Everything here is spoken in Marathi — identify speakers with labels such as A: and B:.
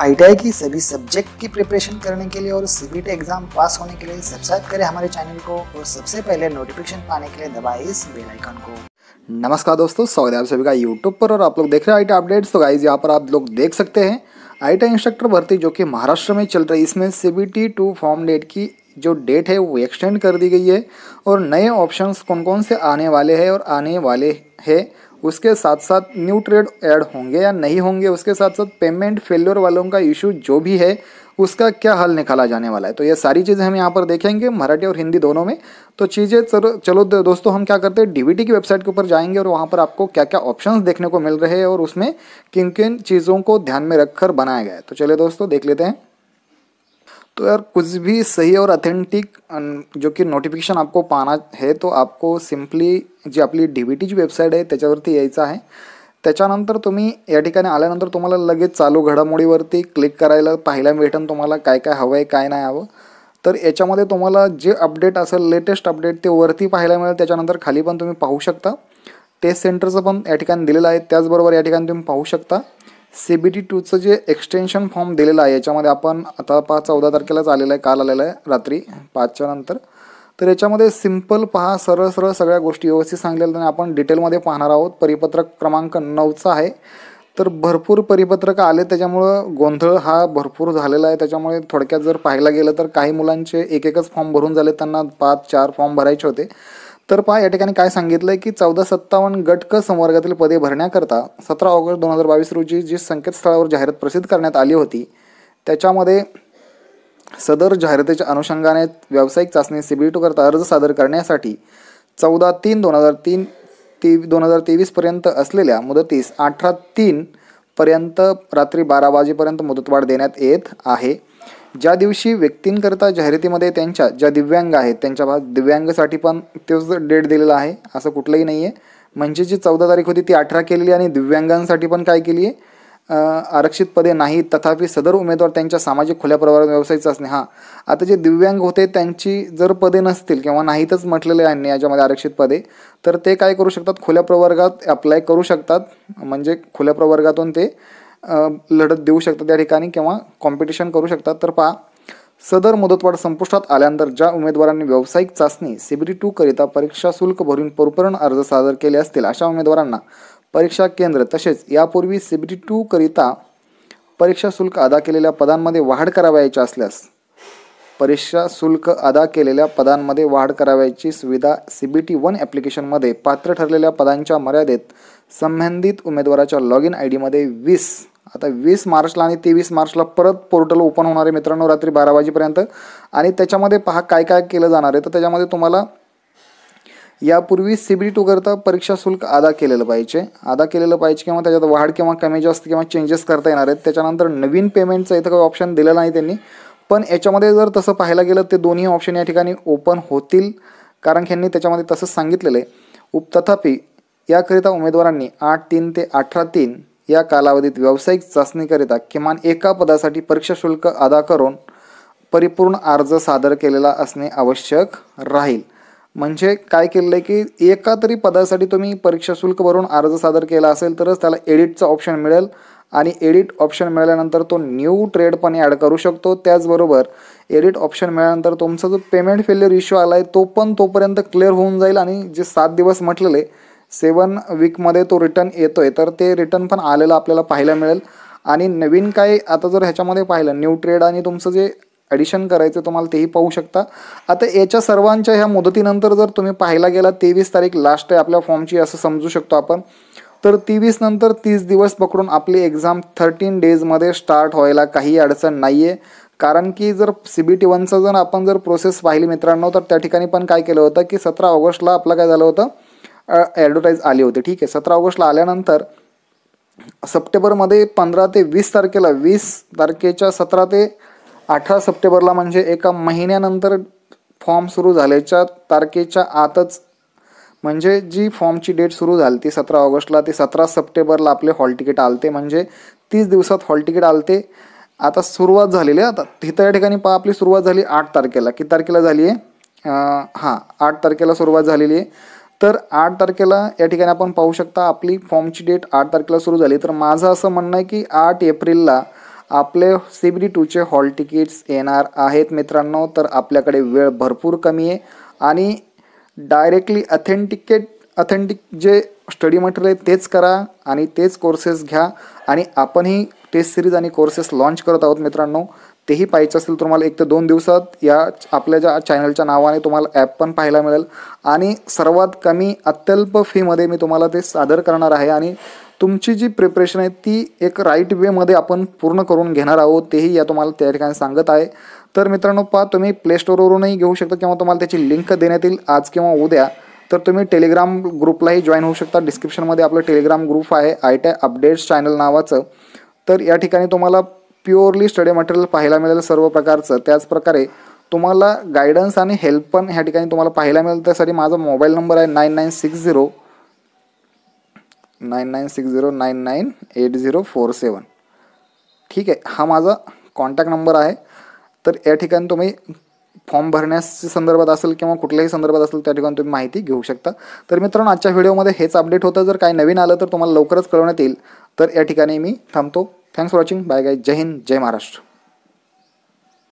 A: आई की सभी सब्जेक्ट की प्रिपरेशन करने के लिए और सी एग्जाम पास होने के लिए सब्सक्राइब करें हमारे चैनल को और सबसे पहले नोटिफिकेशन पाने के लिए दबाए इस बेल आइकन को नमस्कार दोस्तों स्वागत है आप सभी का यूट्यूब पर और आप लोग देख रहे हैं आई अपडेट्स तो गाइज यहाँ पर आप लोग देख सकते हैं आई इंस्ट्रक्टर भर्ती जो कि महाराष्ट्र में चल रही है इसमें सी टू फॉर्म डेट की जो डेट है वो एक्सटेंड कर दी गई है और नए ऑप्शंस कौन कौन से आने वाले हैं और आने वाले हैं उसके साथ साथ न्यू ट्रेड ऐड होंगे या नहीं होंगे उसके साथ साथ पेमेंट फेल्योर वालों का इशू जो भी है उसका क्या हल निकाला जाने वाला है तो ये सारी चीज़ें हम यहाँ पर देखेंगे मराठी और हिंदी दोनों में तो चीज़ें चलो दोस्तों हम क्या करते हैं डी की वेबसाइट के ऊपर जाएंगे और वहाँ पर आपको क्या क्या ऑप्शंस देखने को मिल रहे हैं और उसमें किन किन चीज़ों को ध्यान में रखकर बनाया गया है तो चलिए दोस्तों देख लेते हैं तो यार कुछ भी सही और अथेंटिक जो की नोटिफिकेशन आपको पाना है तो आपको सिम्पली जी आपली डी व्ही टीची वेबसाईट आहे त्याच्यावरती यायचं आहे त्याच्यानंतर तुम्ही या ठिकाणी आल्यानंतर तुम्हाला लगेच चालू घडामोडीवरती क्लिक करायला पाहायला मिळेल तुम्हाला काय काय हवं आहे काय नाही हवं तर याच्यामध्ये तुम्हाला जे अपडेट असेल लेटेस्ट अपडेट ते वरती पाहायला मिळेल त्याच्यानंतर खाली पण तुम्ही पाहू शकता टेस्ट सेंटरचं पण या ठिकाणी दिलेलं आहे त्याचबरोबर या ठिकाणी तुम्ही पाहू शकता सी बी टी टूचं जे एक्सटेन्शन फॉर्म दिलेलं आहे याच्यामध्ये आपण आता पहा चौदा तारखेलाच आलेलं आहे काल आलेलं आहे रात्री पाचच्या नंतर तर याच्यामध्ये सिम्पल पहा सरळ सरळ सगळ्या गोष्टी व्यवस्थित सांगलेल्या आपण डिटेलमध्ये पाहणार आहोत परिपत्रक क्रमांक नऊचा आहे तर भरपूर परिपत्रक आले त्याच्यामुळं गोंधळ हा भरपूर झालेला आहे त्याच्यामुळे थोडक्यात जर पाहायला गेलं तर काही मुलांचे एक एकच फॉर्म भरून झाले त्यांना पाच चार फॉर्म भरायचे होते तर पहा या ठिकाणी काय सांगितलं आहे की चौदा सत्तावन्न गटक संवर्गातील पदे भरण्याकरता सतरा ऑगस्ट दोन हजार बावीस रोजी जी संकेतस्थळावर जाहिरात प्रसिद्ध करण्यात आली होती त्याच्यामध्ये सदर जाहिरातीच्या अनुषंगाने व्यावसायिक चाचणी सी करता अर्ज सादर करण्यासाठी चौदा तीन दोन हजार तीन ते दोन हजार तेवीसपर्यंत असलेल्या मुदतीस अठरा तीनपर्यंत रात्री बारा वाजेपर्यंत मुदतवाढ देण्यात येत आहे ज्या दिवशी व्यक्तींकरता जाहिरातीमध्ये त्यांच्या ज्या दिव्यांग आहेत त्यांच्या भाग दिव्यांगसाठी पण तोच डेट दिलेला आहे असं कुठलंही नाही आहे म्हणजे जी चौदा तारीख होती ती अठरा केलेली आणि दिव्यांगांसाठी पण काय केली आहे आरक्षित पदे नाही तथापि सदर उमेदवार त्यांच्या सामाजिक खुल्या प्रवार व्यवसायच असणे हां आता जे दिव्यांग होते त्यांची जर पदे नसतील किंवा नाहीतच म्हटलेले आहे याच्यामध्ये आरक्षित पदे तर ते काय करू शकतात खुल्या प्रवर्गात अप्लाय करू शकतात म्हणजे खुल्या प्रवर्गातून ते लढत देऊ शकतात या ठिकाणी किंवा कॉम्पिटिशन करू शकतात तर पहा सदर मुदतवाढ संपुष्टात आल्यानंतर ज्या उमेदवारांनी व्यावसायिक चाचणी सीबीटी टू करिता परीक्षा शुल्क भरून पूर्वरण अर्ज सादर केले असतील अशा उमेदवारांना परीक्षा केंद्र तसेच यापूर्वी सीबीटी टू करिता परीक्षा शुल्क अदा केलेल्या पदांमध्ये वाढ करावयाच्या असल्यास परीक्षा शुल्क अदा केलेल्या पदांमध्ये वाढ करावयाची सुविधा सी बी टी वन ॲप्लिकेशनमध्ये पात्र ठरलेल्या पदांच्या मर्यादेत संबंधित उमेदवाराच्या लॉग इन आय डीमध्ये वीस आता वीस मार्चला आणि तेवीस मार्चला परत पोर्टल ओपन होणार आहे मित्रांनो रात्री बारा वाजेपर्यंत आणि त्याच्यामध्ये पहा काय काय केलं जाणार आहे तर त्याच्यामध्ये तुम्हाला यापूर्वी सी बी टी टूकरता परीक्षा शुल्क अदा केलेलं पाहिजे अदा केलेलं पाहिजे किंवा त्याच्यात वाढ किंवा कमी जास्त किंवा चेंजेस करता येणार आहेत त्याच्यानंतर नवीन पेमेंटचं इथं काही ऑप्शन दिलेलं नाही त्यांनी पण याच्यामध्ये जर तसं पाहायला गेलं ते दोन्ही ऑप्शन या ठिकाणी ओपन होतील कारण ह्यांनी त्याच्यामध्ये तसंच सांगितलेलं आहे उप तथापि याकरिता उमेदवारांनी आठ तीन ते अठरा तीन या कालावधीत व्यावसायिक चाचणीकरिता किमान एका पदासाठी परीक्षा शुल्क अदा करून परिपूर्ण अर्ज सादर केलेला असणे आवश्यक राहील म्हणजे काय केलेलं आहे की एका तरी पदासाठी तुम्ही परीक्षा शुल्क भरून अर्ज सादर केला असेल तरच त्याला एडिटचं ऑप्शन मिळेल आणि एडिट ऑप्शन मिळाल्यानंतर तो न्यू ट्रेड पण ॲड करू शकतो त्याचबरोबर एडिट ऑप्शन मिळाल्यानंतर तुमचा जो पेमेंट फेल्युअर इश्यू आला आहे तो पण तोपर्यंत क्लिअर होऊन जाईल आणि जे सात दिवस म्हटलेले सेवन वीकमध्ये तो रिटर्न येतो आहे तर ते रिटर्न पण आलेलं आपल्याला पाहायला मिळेल आणि नवीन काय आता जर ह्याच्यामध्ये पाहिलं न्यू ट्रेड आणि तुमचं जे ॲडिशन करायचं तुम्हाला तेही पाहू शकता आता याच्या सर्वांच्या ह्या मुदतीनंतर जर तुम्ही पाहायला गेला तेवीस तारीख लास्ट आहे आपल्या फॉर्मची असं समजू शकतो आपण तर तेवीस नंतर तीस दिवस पकडून आपली एक्झाम थर्टीन डेजमध्ये स्टार्ट व्हायला काही अडचण नाही आहे कारण की जर सी बी टी वनचं जर आपण जर प्रोसेस पाहिली मित्रांनो तर त्या ठिकाणी पण काय केलं होतं की सतरा ऑगस्टला आपलं काय झालं होतं ॲडव्हर्टाईज आली होती ठीक आहे सतरा ऑगस्टला आल्यानंतर सप्टेंबरमध्ये पंधरा ते वीस तारखेला वीस तारखेच्या सतरा ते अठरा सप्टेंबरला म्हणजे एका महिन्यानंतर फॉर्म सुरू झाल्याच्या तारखेच्या आतच म्हणजे जी फॉर्मची डेट सुरू झाली ती सतरा ऑगस्टला ते सतरा सप्टेंबरला आपले हॉल तिकीट आलते म्हणजे तीस दिवसात हॉल तिकीट आलते आता सुरुवात झालेली आहे आता तिथं या ठिकाणी पहा आपली सुरुवात झाली आठ तारखेला किती तारखेला झाली आहे हां आठ तारखेला सुरुवात झालेली आहे तर आठ तारखेला या ठिकाणी आपण पाहू शकता आपली फॉर्मची डेट आठ तारखेला सुरू झाली तर माझं असं म्हणणं आहे की आठ एप्रिलला आपले सी बी डी टूचे हॉल तिकीट्स येणार आहेत मित्रांनो तर आपल्याकडे वेळ भरपूर कमी आहे आणि डायरेक्टली अथेंटिकेट अथेंटिक जे स्टडी मटेरियल आहे तेच करा आणि तेच कोर्सेस घ्या आणि आपणही टेस्ट सिरीज आणि कोर्सेस लॉन्च करत आहोत मित्रांनो तेही पाहिजे असेल तुम्हाला एक ते दोन दिवसात या आपल्या ज्या चॅनलच्या नावाने तुम्हाला ॲप पण पाहायला मिळेल आणि सर्वात कमी अत्यल्प फीमध्ये मी तुम्हाला ते सादर करणार आहे आणि तुमची जी प्रिपरेशन आहे ती एक राईट वेमध्ये आपण पूर्ण करून घेणार आहोत तेही या तुम्हाला त्या ठिकाणी सांगत आहे तर मित्रांनो पहा तुम्ही प्लेस्टोरवरूनही घेऊ शकता किंवा तुम्हाला त्याची लिंक देण्यात येईल आज किंवा उद्या तर तुम्ही टेलिग्राम ग्रुपलाही जॉईन होऊ शकता डिस्क्रिप्शनमध्ये आपलं टेलिग्राम ग्रुप आहे आय टॅ अपडेट्स चॅनल नावाचं तर या ठिकाणी तुम्हाला प्युअरली स्टडी मटेरियल पाहायला मिळेल सर्व प्रकारचं त्याचप्रकारे तुम्हाला गायडन्स आणि हेल्प पण ह्या ठिकाणी तुम्हाला पाहायला मिळेल त्यासाठी माझा मोबाईल नंबर आहे nine nine six zero nine nine six zero nine nine eight zero four seven ठीक आहे हा माझा कॉन्टॅक्ट नंबर आहे तर या ठिकाणी तुम्ही फॉर्म भरण्याच्या संदर्भात असेल किंवा कुठल्याही संदर्भात असेल त्या ठिकाणी तुम्ही माहिती घेऊ शकता तर मित्रांनो आजच्या व्हिडिओमध्ये हेच अपडेट होतं जर काही नवीन आलं तर तुम्हाला लवकरच कळवण्यात येईल तर या ठिकाणी मी थांबतो thanks for watching bye guy जय हिंद जय महाराष्ट्र